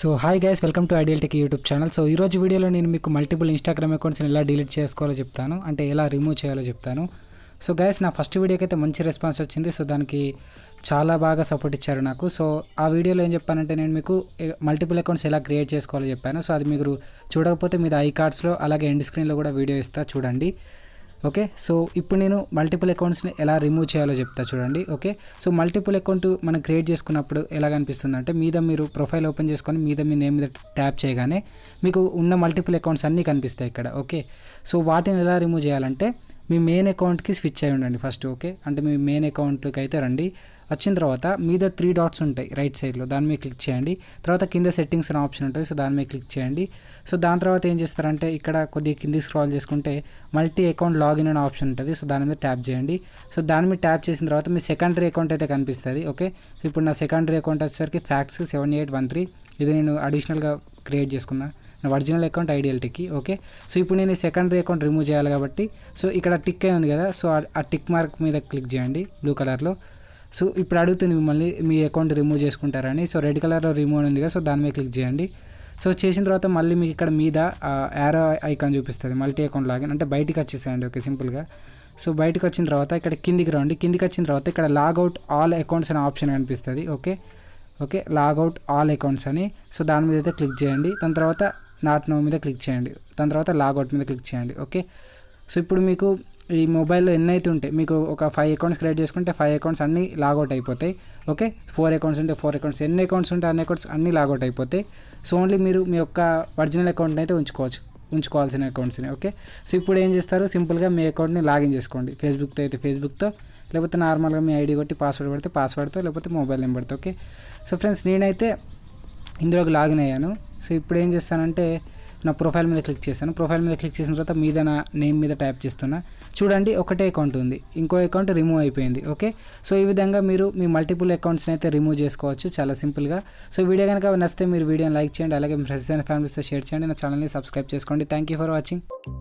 so hi guys welcome to Ideal Tech YouTube channel so ఈరోజు వీడియోలో నేను మీకు మల్టిపుల్ ఇన్స్టాగ్రామ్ అకౌంట్స్ని ఎలా డిలీట్ చేసుకోవాలో చెప్తాను అంటే ఎలా రిమూవ్ చేయాలో చెప్తాను సో గైస్ నా ఫస్ట్ వీడియోకి మంచి రెస్పాన్స్ వచ్చింది సో దానికి చాలా బాగా సపోర్ట్ ఇచ్చారు నాకు సో ఆ వీడియోలో ఏం చెప్పానంటే నేను మీకు మల్టిపుల్ అకౌంట్స్ ఎలా క్రియేట్ చేసుకోవాలో చెప్పాను సో అది మీరు చూడకపోతే మీద ఐ కార్డ్స్లో అలాగే ఎండ్ స్క్రీన్లో కూడా వీడియో ఇస్తా చూడండి ఓకే సో ఇప్పుడు నేను మల్టిపుల్ అకౌంట్స్ని ఎలా రిమూవ్ చేయాలో చెప్తా చూడండి ఓకే సో మల్టిపుల్ అకౌంట్ మనం క్రియేట్ చేసుకున్నప్పుడు ఎలా కనిపిస్తుంది అంటే మీద మీరు ప్రొఫైల్ ఓపెన్ చేసుకొని మీద మీ నేమ్ మీద ట్యాప్ చేయగానే మీకు ఉన్న మల్టిపుల్ అకౌంట్స్ అన్నీ కనిపిస్తాయి ఇక్కడ ఓకే సో వాటిని ఎలా రిమూవ్ చేయాలంటే మీ మెయిన్ అకౌంట్కి స్విచ్ అయి ఉండండి ఫస్ట్ ఓకే అంటే మీ మెయిన్ అకౌంట్కి అయితే రండి వచ్చిన తర్వాత మీద త్రీ డాట్స్ ఉంటాయి రైట్ సైడ్లో దాని మీద క్లిక్ చేయండి తర్వాత కింద సెట్టింగ్స్ అనే ఆప్షన్ ఉంటుంది సో దాని మీద క్లిక్ చేయండి సో దాని తర్వాత ఏం చేస్తారంటే ఇక్కడ కొద్దిగా కింది స్క్రాల్ చేసుకుంటే మల్టీ అకౌంట్ లాగిన్ అనే ఆప్షన్ ఉంటుంది సో దాని మీద ట్యాప్ చేయండి సో దాని మీద ట్యాప్ చేసిన తర్వాత మీ సెకండరీ అకౌంట్ అయితే కనిపిస్తుంది ఓకే ఇప్పుడు నా సెకండరీ అకౌంట్ వచ్చేసరికి ఫ్యాక్స్ సెవెన్ ఎయిట్ వన్ త్రీ ఇది నేను అడిషనల్గా క్రియేట్ చేసుకున్నాను original account ideal tick okay so ఇప్పుడు నేను సెకండరీ అకౌంట్ రిమూవ్ చేయాలి కాబట్టి సో ఇక్కడ టిక్ అయి ఉంది కదా సో ఆ టిక్ మార్క్ మీద క్లిక్ చేయండి బ్లూ కలర్లో సో ఇప్పుడు అడుగుతుంది మిమ్మల్ని మీ అకౌంట్ రిమూవ్ చేసుకుంటారని సో రెడ్ కలర్లో రిమూవ్ ఉంది కదా సో దాని మీద క్లిక్ చేయండి సో చేసిన తర్వాత మళ్ళీ మీకు ఇక్కడ మీద యారో ఐకాన్ చూపిస్తుంది మల్టీ అకౌంట్ లాగిన్ అంటే బయటికి వచ్చేసేయండి ఓకే సింపుల్గా సో బయటకు వచ్చిన తర్వాత ఇక్కడ కిందికి రండి కిందికి వచ్చిన తర్వాత ఇక్కడ లాగౌట్ ఆల్ అకౌంట్స్ అనే ఆప్షన్ కనిపిస్తుంది okay okay logout all accounts అని సో దాని మీద అయితే క్లిక్ చేయండి దాని తర్వాత నాట్ నో మీద క్లిక్ చేయండి దాని తర్వాత లాగౌట్ మీద క్లిక్ చేయండి ఓకే సో ఇప్పుడు మీకు ఈ మొబైల్లో ఎన్ని అయితే ఉంటాయి మీకు ఒక ఫైవ్ అకౌంట్స్ క్రియేట్ చేసుకుంటే ఫైవ్ అకౌంట్స్ అన్నీ లాగౌట్ అయిపోతాయి ఓకే ఫోర్ అకౌంట్స్ ఉంటే ఫోర్ అకౌంట్స్ ఎన్ని అకౌంట్స్ ఉంటే అన్ని అకౌంట్స్ అన్నీ లాగౌట్ అయిపోతాయి సో ఓన్లీ మీరు మీ యొక్క ఒరిజినల్ అకౌంట్ని అయితే ఉంచుకోవచ్చు ఉంచుకోవాల్సిన అకౌంట్స్ని ఓకే సో ఇప్పుడు ఏం చేస్తారు సింపుల్గా మీ అకౌంట్ని లాగిన్ చేసుకోండి ఫేస్బుక్తో అయితే ఫేస్బుక్తో లేకపోతే నార్మల్గా మీ ఐడి కొట్టి పాస్వర్డ్ పెడితే పాస్వర్డ్తో లేకపోతే మొబైల్ నెంబర్తో ఓకే సో ఫ్రెండ్స్ నేనైతే ఇందులోకి లాగిన్ అయ్యాను సో ఇప్పుడు ఏం చేస్తానంటే నా ప్రొఫైల్ మీద క్లిక్ చేశాను ప్రొఫైల్ మీద క్లిక్ చేసిన తర్వాత మీద నా నేమ్ మీద ట్యాప్ చేస్తున్నా చూడండి ఒకటే అకౌంట్ ఉంది ఇంకో అకౌంట్ రిమూవ్ అయిపోయింది ఓకే సో ఈ విధంగా మీరు మీ మల్టిపుల్ అకౌంట్స్ని అయితే రిమూవ్ చేసుకోవచ్చు చాలా సింపుల్గా సో వీడియో కనుక నచ్చితే మీరు వీడియోని లైక్ చేయండి అలాగే మీ ఫ్రెండ్స్ అండ్ ఫ్యామిలీస్తో షేర్ చేయండి నా ఛానల్ని సబ్స్క్రైబ్ చేసుకోండి థ్యాంక్ యూ ఫర్ వాచింగ్